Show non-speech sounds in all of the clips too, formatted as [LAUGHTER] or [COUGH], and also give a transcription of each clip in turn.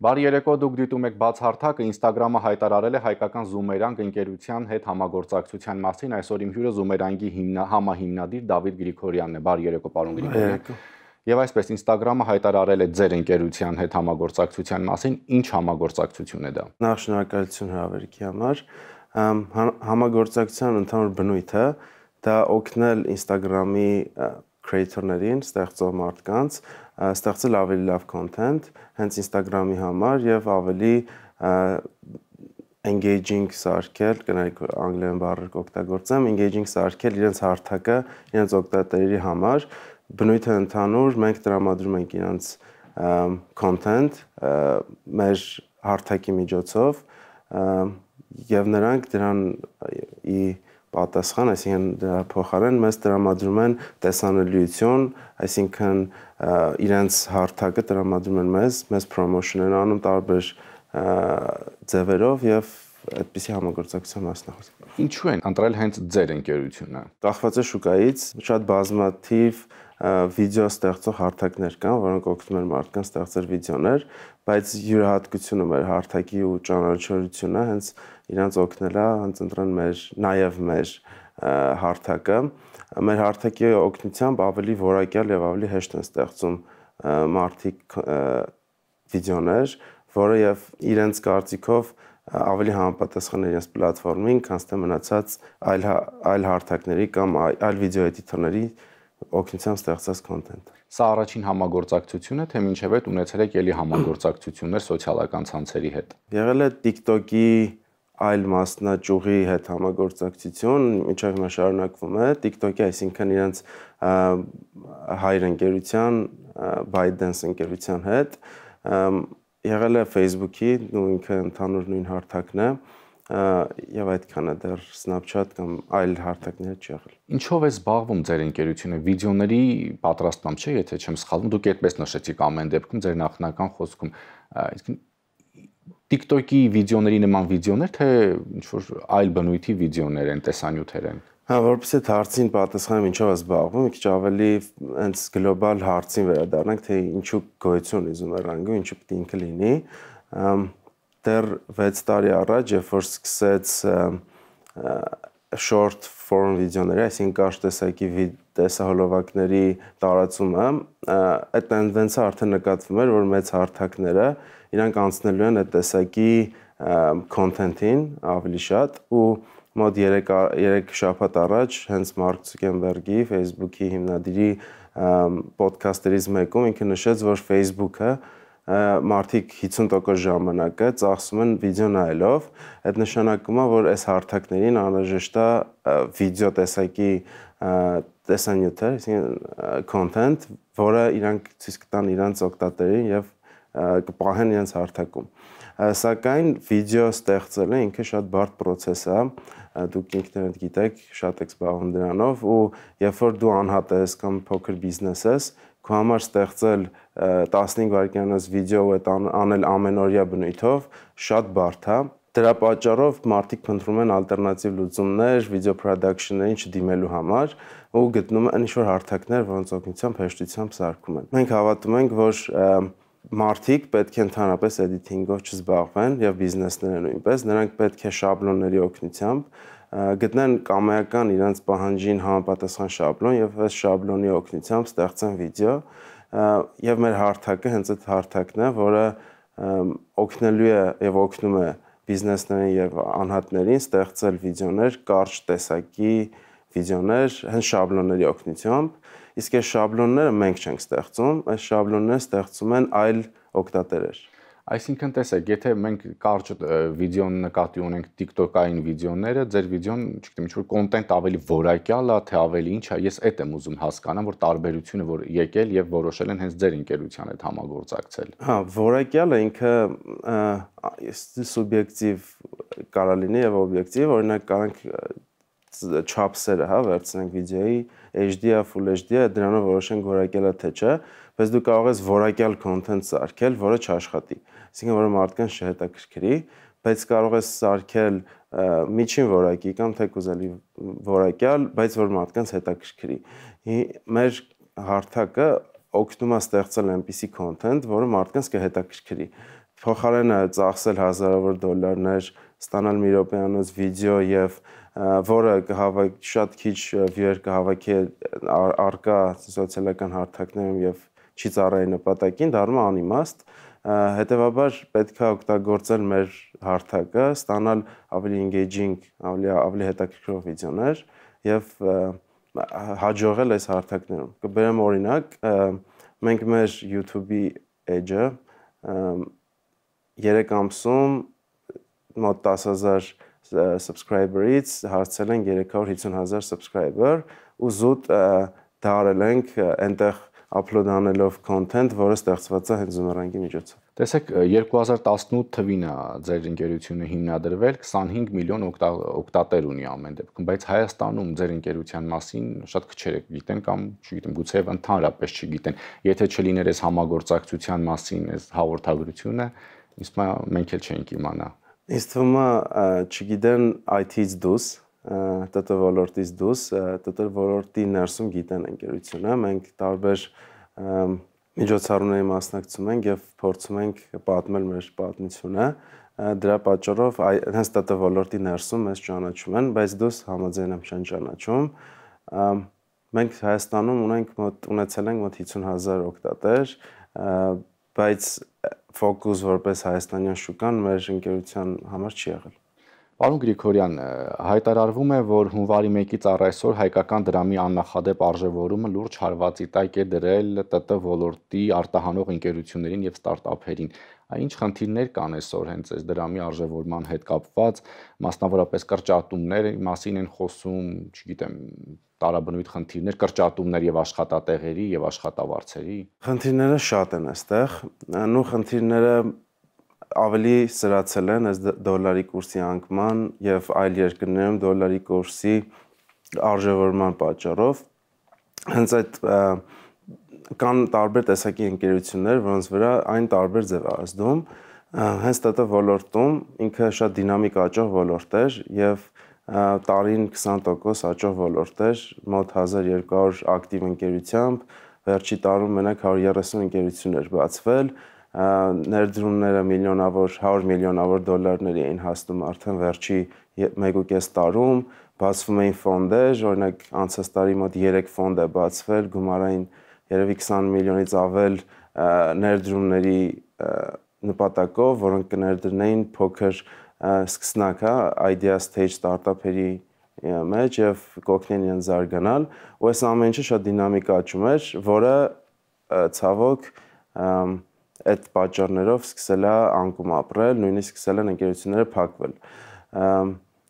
Բարի երեկո, դուք դիտում եք բաց հարթակը։ Instagram-ը հայտարարել է հայկական Զումերանգ ընկերության հետ համագործակցության մասին։ Այսօր իմ հյուրը Զումերանգի հիմնա համահիմնադիր Դավիթ Գրիգորյանն է։ Բարի երեկո, պարոն Գրիգորյան։ Եվ այսպես Instagram-ը հայտարարել է ձեր ընկերության հետ համագործակցության մասին։ Ինչ համագործակցություն է դա։ Նախ շնորհակալություն հավերքի համար։ հա, Համագործակցության ընդհանուր բնույթը դա օգնել Instagram-ի creator-ներին, ստեղծող մարդկանց ստեղծել ավելի լավ content հենց Instagram-ի համար եւ ավելի engaging սարքել, կներեք անգլերեն բառը կօգտագործեմ, engaging սարքել իրենց հարթակը իրենց օգտատերերի համար, բնույթը ընդհանուր, մենք տրամադրում ենք իրենց content մեր հարթակի միջոցով եւ նրանք դրան ի պատասխան, այսինքն դրա փոխարեն մեզ տրամադրում են տեսանելիություն, այսինքն իրենց հարթակը տրամադրում են մեզ, մեզ promotion են անում տարբեր ձևերով եւ այդպիսի համագործակցության մասնակցություն։ Ինչու են ընտրել հենց ձեր ընկերությունը։ Կախված է շուկայից, շատ բազմաթիվ վիդեո ստեղծող հարթակներ կան, որոնք օգնում են մարդկանց ստեղծել վիդեոներ, բայց յուրահատկությունը մեր հարթակի ու ճանաչողությունը հենց իրանց օգնելա հենց ընտրեն մեր նաև մեր հարթակը մեր հարթակի օգնությամբ ավելի որակյալ եւ ավելի հեշտ են ստեղծում մարտիկ վիդեոներ, որը եւ իրենց կարծիքով ավելի համապատասխան իրենց պլատֆորմին, քան թե մնացած այլ հա, այլ հարթակների կամ այլ վիդեո էդիտորների օգնությամբ ստեղծած կոնտենտ։ Սա առաջին համագործակցությունն է, թե ինչև է ունեցել եք ելի համագործակցություններ սոցիալական ցանցերի հետ։ Եղել է TikTok-ի այլ մասնաճյուղի հետ համագործակցություն միջև հիմա շարունակվում է TikTok-ի, այսինքն իրենց հայր ընկերության ByteDance ընկերության հետ եղել է Facebook-ի ու ինքը ընդհանուր նույն հարթակն է եւ այդքանը դեռ Snapchat կամ այլ հարթակներ չեղել։ Ինչով է զբաղվում ձեր ընկերությունը վիդեոների պատրաստմամբ չէ, եթե չեմ սխալվում, դուք այդպես նշեցիք ամեն դեպքում ձեր նախնական խոսքում, իսկ TikTok-ի վիդեոների նման վիդեոներ, թե ինչ որ այլ բնույթի վիդեոներ են, տեսանյութեր են։ Հա, որպես այդ հարցին պատասխանեմ ինչով է զբաղվում, մի քիչ ավելի հենց գլոբալ հարցին վերադառնանք, թե ինչու գոյություն ուզում երանգը, ինչու պետք է ինքը լինի։ Դեռ 6 տարի առաջ, երբ որ սկսեց short form վիդեոները, այսինքն կարճ տեսակի տեսահոլովակների տարածումը, այդ տենդենսը արդեն նկատվում էր, որ մեծ հարթակները իրանք անցնելու են այդ տեսակի կոնտենտին ավելի շատ ու մոտ 3 3 շաբաթ առաջ հենց Մարկ Ցուկենբերգի Facebook-ի հիմնադիրի ոդքասթերից մեկում ինքը նշեց, որ Facebook-ը մարդիկ 50% ժամանակը ծախսում են վիդեո նայելով, այդ նշանակում է, որ այս հարթակներին անհրաժեշտ է վիդեո տեսակի տեսանյութեր, այսինքն content, որը իրանք ցույց կտան իրանց օգտատերերին եւ կպահեն իրենց հարթակում։ Սակայն վիդեո ստեղծելը ինքը շատ բարդ process է, դուք ինքներդ գիտեք, շատ եք զբաղվում դրանով ու երբ որ դու անհատ ես կամ փոքր բիզնես ես, քո համար ստեղծել 15 վայրկյանոց վիդեո ու այդ անել ամենօրյա բնույթով շատ բարդ է դրա պատճառով մարդիկ փնտրում են ալտերնատիվ լուծումներ վիդեո production-ներին չդիմելու համար ու գտնում են ինչ որ հարթակներ, որոնց օգնությամբ հեշտությամբ սարքում են։ Մենք հավատում ենք, որ և, մարդիկ պետք է ընդհանրապես էդիթինգով չզբաղվեն եւ բիզնեսները նույնպես, նրանք պետք է շաբլոնների օգնությամբ գտնեն կամայական իրենց պահանջին համապատասխան շաբլոն եւ այս շաբլոնի օգնությամբ ստեղծեն վիդեո եւ մեր հարթակը հենց այդ հարթակն է, որը օգնելու է եւ օգնում է բիզնեսներին եւ անհատներին ստեղծել վիդեոներ կարճ տեսակի վիդեոներ հենց շաբլոնների օգնությամբ Իսկ այս շաբլոնները մենք չենք ստեղծում, այս շաբլոնները ստեղծում են այլ օգտատերեր։ Այսինքն տեսեք, եթե մենք կարճ վիդեոն նկատի ունենք TikTok-ային վիդեոները, ձեր վիդեոն, չգիտեմ, ինչ որ կոնտենտ ավելի որակյալ է, թե ավելի ինչ է, ես այդ եմ ուզում հասկանամ, որ տարբերությունը որ եկել եւ որոշել են հենց ձեր ընկերության հետ համագործակցել։ Հա, որակյալը ինքը սուբյեկտիվ կարա լինի եւ օբյեկտիվ, օրինակ կարող ենք չափսերը, հա, վերցնենք վիդեոյի HD-ա, Full HD-ա, դրանով որոշենք որակյալա թե չէ, բայց դու կարող ես որակյալ կոնտենտ սարքել, որը չաշխատի։ Այսինքն որը մարդկանց չհետաքրքրի, բայց կարող ես սարքել միջին որակի կամ թեկուզելի որակյալ, բայց որ մարդկանց հետաքրքրի։ Մեր հարթակը օգնում է ստեղծել այնպիսի կոնտենտ, որը մարդկանց կհետաքրքրի։ Փոխարենը ծախսել հազարավոր դոլարներ ստանալ մի րոպեանոց վիդեո եւ որը կհավաք շատ քիչ viewer կհավաքի արկա սոցիալական հարթակներում եւ չի ծառայի նպատակին դառնում անիմաստ հետեւաբար պետքա օգտագործել մեր հարթակը, ստանալ ավելի engaging, ավելի ավելի հետաքրքրող վիդեոներ եւ հաջողել այս հարթակներում։ Կբերեմ օրինակ, մենք մեր YouTube-ի edge-ը 3 ամսում մոտ 10000 subscriber-ից հարցել են 350000 subscriber ու զուտ դարել ենք այնտեղ upload անելով content, որը ստեղծված է հենց Zoomerang-ի միջոցով։ Տեսեք, 2018 թվին է ձեր ընկերությունը հիմնադրվել, 25 միլիոն օկտատեր ունի ամեն դեպքում, բայց Հայաստանում ձեր ընկերության մասին շատ քչեր գիտեն կամ չգիտեմ, գուցե ընդհանրապես չգիտեն։ Եթե չլիներ այս համագործակցության մասին այս հաղորդագրությունը, իսկ մենք էլ չենք իմանա։ Ինձ թվում է, չգիտեն IT-ից դուրս, ՏՏ ոլորտից դուրս, ՏՏ ոլորտի ներսում գիտեն ընկերությունը, մենք տարբեր միջոցառումների մասնակցում ենք եւ փորձում ենք պատմել մեր պատմությունը դրա պատճառով հենց ՏՏ ոլորտի ներսում մեզ ճանաչում են, բայց դուս համաձայնեմ չեն ճանաչում։ Մենք Հայաստանում ունենք մոտ ունեցել ենք մոտ 50000 օգտատեր, բայց ֆոկուս որպես հայաստանյան շուկան մեր ընկերության համար չի եղել։ Պարոն Գրիգորյան, հայտարարվում է, որ հունվարի 1-ից առ այսօր հայկական դրամի աննախադեպ արժևորումը լուրջ հարվածի տակ է դրել ՏՏ ոլորտի արտահանող ընկերություններին եւ ստարտափերին ինչ խնդիրներ կան այսօր հենց այս դրամի արժևորման հետ կապված, մասնավորապես կրճատումների մասին են խոսում, չգիտեմ, տարաբնույթ խնդիրներ, կրճատումներ եւ աշխատատեղերի եւ աշխատավարձերի։ Խնդիրները շատ են այստեղ։ Նու խնդիրները ավելի սրացել են այս դոլարի կուրսի անկման եւ այլ երկրներում դոլարի կուրսի արժևորման պատճառով։ Հենց այդ և, կան տարբեր տեսակի ընկերություններ, որոնց վրա այն տարբեր ձև է ազդում։ Հենց ՏՏ ոլորտում ինքը շատ դինամիկ աճող ոլորտ է եւ տարին 20% աճող ոլորտ է, մոտ 1200 ակտիվ ընկերությամբ, վերջի տարում մենակ 130 ընկերություններ բացվել, ներդրումները միլիոնավոր, 100 միլիոնավոր դոլարների էին հասնում արդեն վերջի 1.5 տարում, բացվում էին ֆոնդեր, օրինակ անցած տարի մոտ 3 ֆոնդ է բացվել գումարային երևի 20 միլիոնից ավել ներդրումների նպատակով, որոնք կներդրնեին փոքր սկսնակ, հա, idea stage ստարտափերի մեջ եւ կօգնեն իրեն զարգանալ, ու այս ամեն ինչը շատ դինամիկ աճում էր, որը ցավոք այդ պատճառներով սկսել է անկում ապրել, նույնիսկ սկսել են ընկերությունները փակվել։ Ա,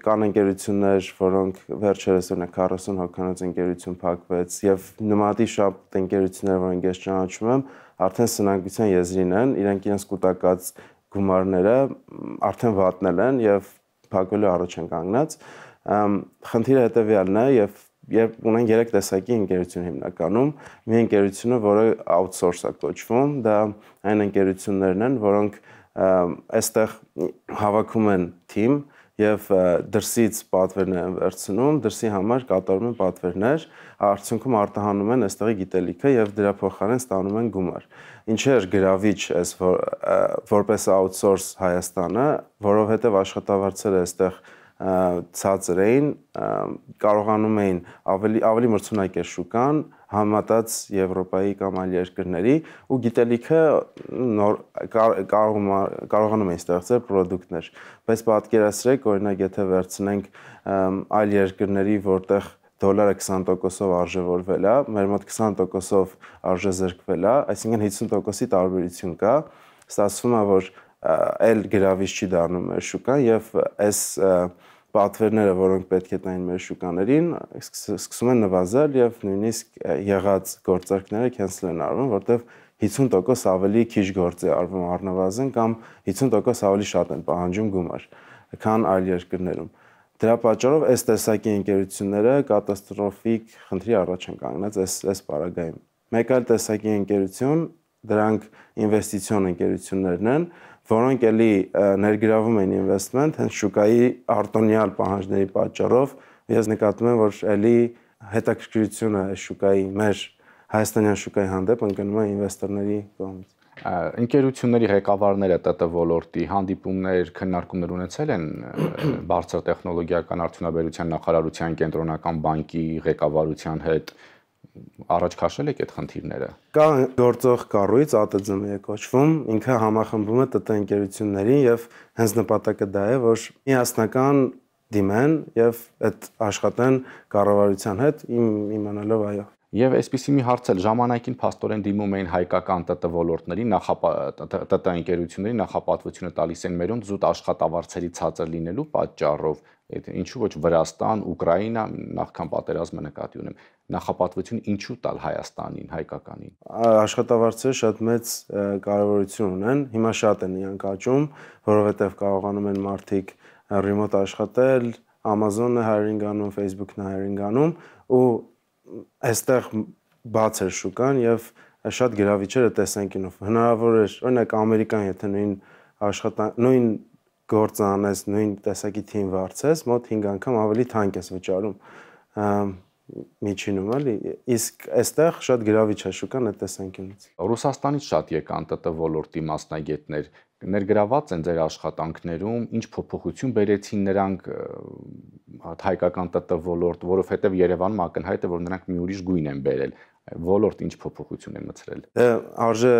կան ընկերություններ, որոնք վերջերս օրինակ 40 հոգանոց ընկերություն փակվեց եւ նմատի շատ ընկերություններ, որոնք ես ճանաչում եմ, արդեն սնանկության եզրին են, իրենք իրենց կուտակած գումարները արդեն վատնել են եւ փակվելու առաջ են կանգնած։ Խնդիրը հետեւյալն է եւ երբ ունեն երեք տեսակի ընկերություն հիմնականում, մի ընկերությունը, որը outsource է կոչվում, դա այն ընկերություններն են, որոնք այստեղ հավաքում են թիմ, եւ դրսից պատվերն են վերցնում, դրսի համար կատարում են պատվերներ, արդյունքում արտահանում են այստեղի գիտելիքը եւ դրա փոխարեն ստանում են գումար։ Ինչը գրավիչ էս որ, որպես outsource Հայաստանը, որովհետեւ աշխատավարձերը այստեղ ցածր էին, կարողանում էին ավելի ավելի մրցունակ է շուկան, համատած Եվրոպայի կամ այլ երկրների ու գիտելիքը նոր կարող կարողանում է ստեղծել ապրանքներ բայց պատկերացրեք օրինակ եթե վերցնենք այլ երկրների որտեղ դոլարը 20%-ով արժևորվել է, մեր մոտ 20%-ով արժե զրկվել է, այսինքն 50%-ի տարբերություն կա, ստացվում է որ այլ գրավիչ չի դառնում մեր շուկան եւ այս և, պատվերները, որոնք պետք է տային մեր շուկաներին, սկսում են նվազել եւ նույնիսկ եղած գործարքները կենսել են արվում, որտեղ 50% ավելի քիչ գործ է արվում առնվազն կամ 50% ավելի շատ են պահանջում գումար, քան այլ երկրներում։ Դրա պատճառով այս տեսակի ընկերությունները կատաստրոֆիկ խնդրի առաջ են կանգնած այս այս պարագայում։ Մեկ այլ տեսակի ընկերություն, դրանք ինվեստիցիոն ընկերություններն են, են որոնք էլի ներգրավում են investment հենց շուկայի արտոնյալ պահանջների պատճառով ես նկատում եմ որ էլի հետաքրքրությունը շուկայի մեր հայաստանյան շուկայի հանդեպ ընկնում է ինվեստորների կողմից ընկերությունների ղեկավարները ՏՏ ոլորտի հանդիպումներ, քննարկումներ ունեցել են բարձր տեխնոլոգիական արդյունաբերության նախարարության կենտրոնական բանկի ղեկավարության հետ, առաջ քաշել եք այդ խնդիրները։ Կա գործող կառույց ԱՏԶՄ-ը կոչվում, ինքը համախմբում է ՏՏ ընկերություններին եւ հենց նպատակը դա է, որ միասնական դիմեն եւ այդ աշխատեն կառավարության հետ իմ իմանալով այո։ Եվ այսպիսի մի հարց էլ ժամանակին փաստորեն դիմում էին հայկական ՏՏ ոլորտների ՏՏ ընկերությունների նախապատվությունը տալիս են մերոնց զուտ աշխատավարձերի ցածր լինելու պատճառով այդ ինչու ոչ Վրաստան, Ուկրաինա նախքան պատերազմը նկատի ունեմ նախապատվություն ինչու տալ Հայաստանին, հայկականին։ Աշխատավարձերը շատ մեծ կարևորություն ունեն։ Հիմա շատ են իրանք աճում, որովհետև կարողանում են մարդիկ ռիմոտ աշխատել, Amazon-ը hiring անում, Facebook-ն hiring անում ու այստեղ բաց էր շուկան եւ շատ գրավիչերը տեսանքինով հնարավոր էր օրինակ ամերիկան եթե նույն աշխատան նույն գործ անես նույն տեսակի թիմ վարձես մոտ 5 անգամ ավելի թանկ ես վճարում միջինում էլի իսկ այստեղ շատ գրավիչ է շուկան այդ տեսանկյունից Ռուսաստանից շատ եկան ՏՏ ոլորտի մասնագետներ ներգրաված են ձեր աշխատանքներում ինչ փոփոխություն բերեցին նրանք հայկական ՏՏ ոլորտ որովհետև Երևանում ակնհայտ է որ նրանք մի ուրիշ գույն են բերել ոլորտ ինչ փոփոխություն է մցրել Դե արժե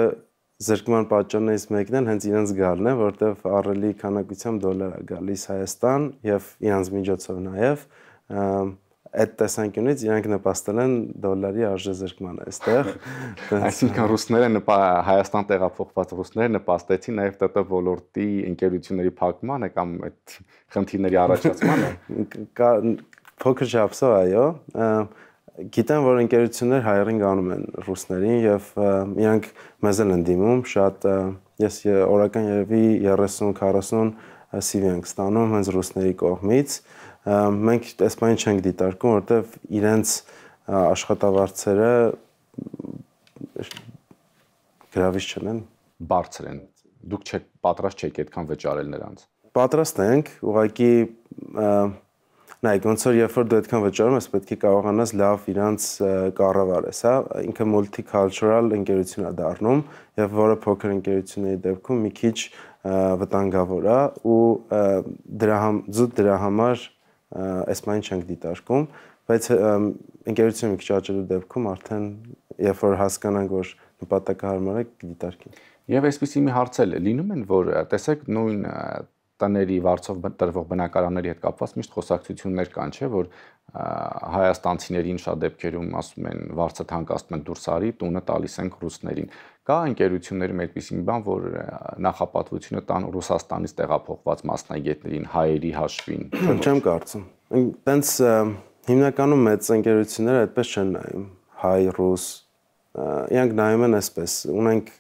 զրկման պատճառներից մեկն էլ հենց իրենց գալն է որտեղ առելի քանակությամբ դոլար է գալիս Հայաստան եւ իրենց միջոցով նաեւ և, այդ տեսանկյունից իրանք նպաստել են դոլարի արժեզրկմանը այստեղ։ [LAUGHS] Այսինքն ռուսները նպա Հայաստան տեղափոխված ռուսները նպաստեցին նաև ՏՏ ոլորտի ընկերությունների փակմանը կամ այդ խնդիրների առաջացմանը։ [LAUGHS] Փոքր չափսով այո, գիտեմ, որ ընկերություններ հայերեն գանում են ռուսներին եւ իրանք մեզ են դիմում շատ ես օրական երևի 30-40 CV-ն ստանում հենց ռուսների կողմից մենք այս բանը չենք դիտարկում, որտեվ իրենց աշխատավարձերը գրավիչ չեն, բարձր են։ Դուք չեք պատրաստ չեք այդքան վճարել նրանց։ Պատրաստ ենք, ուղղակի նայեք, ոնց որ երբ որ դու այդքան վճարում ես, պետք է կարողանաս լավ իրանց կառավարես, հա։ Ինքը մուլտիկալչուրալ ընկերություն է դառնում, եւ որը փոքր ընկերությունների դեպքում մի քիչ վտանգավոր է ու դրա համ զուտ դրա համար այս մայն չենք դիտարկում, բայց ընկերությունը մի քիչ աճելու դեպքում արդեն երբ որ հասկանանք, որ նպատակը հարմար է, դիտարկենք։ Եվ այսպեսի մի հարց էլ լինում են, որ տեսեք նույն տների վարձով տրվող բնակարանների հետ կապված միշտ խոսակցություններ կան, չէ՞, որ հայաստանցիներին շատ դեպքերում ասում են վարձը թանկացնում են դուրս արի, տունը տալիս ենք ռուսներին։ Կա ընկերություններում այդպիսի մի բան, որ նախապատվությունը տան Ռուսաստանից տեղափոխված մասնագետներին հայերի հաշվին։ [CLEARS THROAT] Չեմ կարծում։ Տենց հիմնականում մեծ ընկերությունները այդպես չեն նայում հայ ռուս իրանք նայում են այսպես ունենք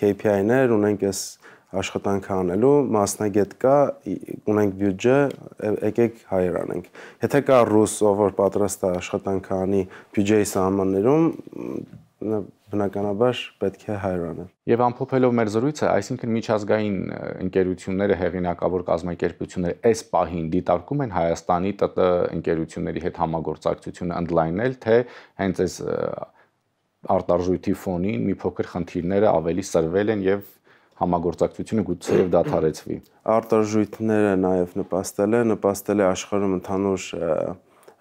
KPI-ներ ունենք այս աշխատանքը անելու մասնագետ կա ունենք բյուջե եկեք հայրանենք եթե կա ռուս ով որ պատրաստ է աշխատանքը անի բյուջեի սահմաններում բնականաբար պետք է հայրանել։ Եվ ամփոփելով մեր զրույցը, այսինքն միջազգային ընկերությունները, հեղինակավոր կազմակերպությունները այս պահին դիտարկում են Հայաստանի ՏՏ ընկերությունների հետ համագործակցությունը ընդլայնել, թե հենց այս արտարժույթի ֆոնին մի փոքր խնդիրները ավելի սրվել են եւ համագործակցությունը գուցե եւ դադարեցվի։ Արտարժույթները նաեւ նպաստել է, նպաստել է աշխարհում ընդհանուր և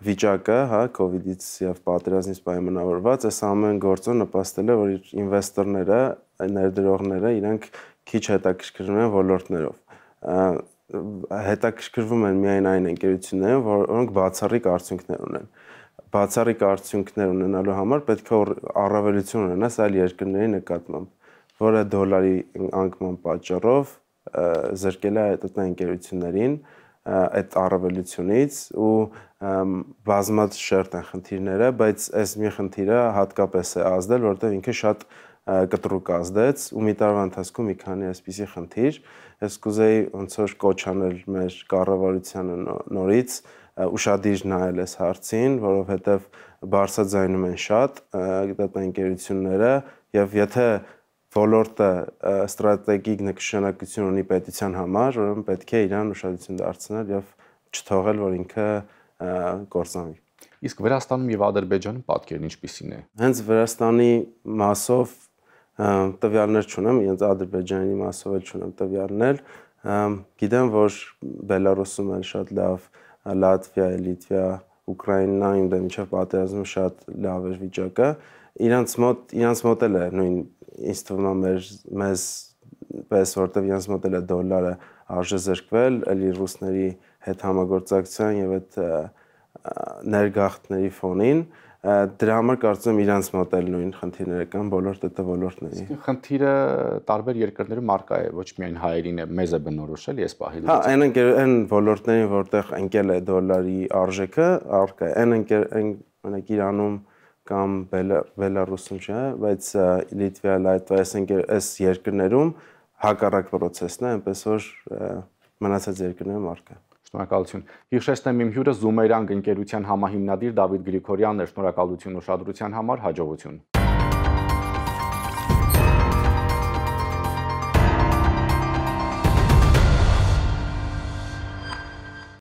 վիճակը, հա, կ ូវ իդից եւ պատերազմից պայմանավորված, այս ամեն գործը նպաստել է, որ ինվեստորները, ներդրողները իրանք քիչ հետաքրքրվում են ոլորտներով։ Հետաքրքրվում են միայն այն ընկերությունները, որոնք բացառիկ արդյունքներ ունեն բացառիկ արդյունքներ ունենալու համար պետք է առավելություն ունենաս այլ երկրների նկատմամբ, որը դոլարի անկման պատճառով զրկել է այդ ընկերություններին, այդ առավելությունից ու բազմաշերտ են խնդիրները, բայց այս մի խնդիրը հատկապես է ազդել, որովհետև ինքը շատ կտրուկ ազդեց ու մի տարվա ընթացքում մի քանի այսպիսի խնդիր, ես կուզեի ոնց որ կոչանել մեր կառավարությանը նորից ուշադիր նայել այս հարցին, որովհետև բարձրաձայնում են շատ դատաընկերությունները եւ եթե ոլորտը ստրատեգիկ նշանակություն ունի պետության համար, ուրեմն պետք է իրան ուշադրություն դարձնել եւ չթողել, որ ինքը կործանվի։ Իսկ Վրաստանում եւ Ադրբեջանում պատկերն ինչպիսին է։ Հենց Վրաստանի մասով տվյալներ չունեմ, հենց Ադրբեջանի մասով էլ չունեմ տվյալներ։ Գիտեմ, որ Բելարուսում են շատ լավ Լատվիա, Լիտվա, Ուկրաինա իմ դեմ միջև պատերազմում շատ լավ էր վիճակը։ Իրանց մոտ իրանց մոտ էլ է նույն ինձ թվում է մեր մեզ պես որտեվ իրենց մոտ էլ է դոլարը արժե զրկվել, էլի ռուսների հետ համագործակցության եւ այդ ներգաղթների ֆոնին դրա համար կարծում եմ իրանց մոտ էլ նույն խնդիրները կան բոլոր ՏՏ ոլորտների։ Իսկ խնդիրը տարբեր երկրներում մարկա է, ոչ միայն հայերին է, մեզ է բնորոշել, ես պահել եմ։ Հա, այն այն ոլորտներին, որտեղ ընկել է դոլարի արժեքը, արկա է։ Այն ընկեր, այն օրինակ Իրանում, կամ Բելարուսում չէ, բայց Լիտվիա, Լատվիա, այսինքն այս երկրներում հակառակ process-ն է, այնպես որ մնացած երկրներում առկա է։ Շնորհակալություն։ Հիշեցնեմ իմ հյուրը Զումերանգ ընկերության համահիմնադիր Դավիթ Գրիգորյանն է։ Շնորհակալություն ուշադրության համար, հաջողություն։